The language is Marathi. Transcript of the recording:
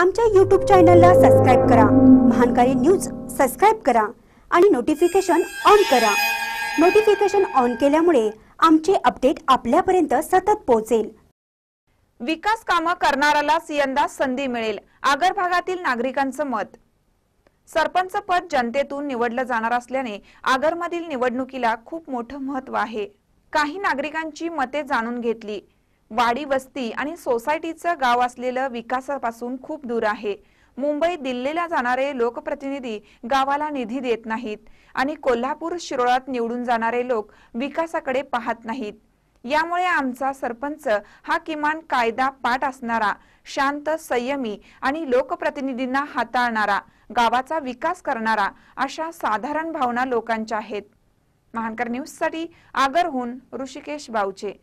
आमच्या यूट्यूब चॅनलला सबस्क्राईब करा महानकारी न्यूज सबस्क्राईब करा आणि नोटिफिकेशन ऑन करा नोटिफिकेशन ऑन केल्यामुळे आमचे अपडेट आपल्यापर्यंत सतत पोहोचेल विकास कामं करणाऱ्याला यंदा संधी मिळेल आगर भागातील नागरिकांचं मत सरपंच पद जनतेतून निवडलं जाणार असल्याने आगरमधील निवडणुकीला खूप मोठं महत्व आहे काही नागरिकांची मते जाणून घेतली वाडी वस्ती आणि सोसायटीचं गाव असलेलं विकासापासून खूप दूर आहे मुंबई दिल्लीला जाणारे लोकप्रतिनिधी गावाला निधी देत नाहीत आणि कोल्हापूर शिरोळात निवडून जाणारे लोक विकासाकडे पाहत नाहीत यामुळे आमचा सरपंच हा किमान कायदा पाठ असणारा शांत संयमी आणि लोकप्रतिनिधींना हाताळणारा गावाचा विकास करणारा अशा साधारण भावना लोकांच्या आहेत महानकर न्यूज साठी आगरहून ऋषिकेश बावचे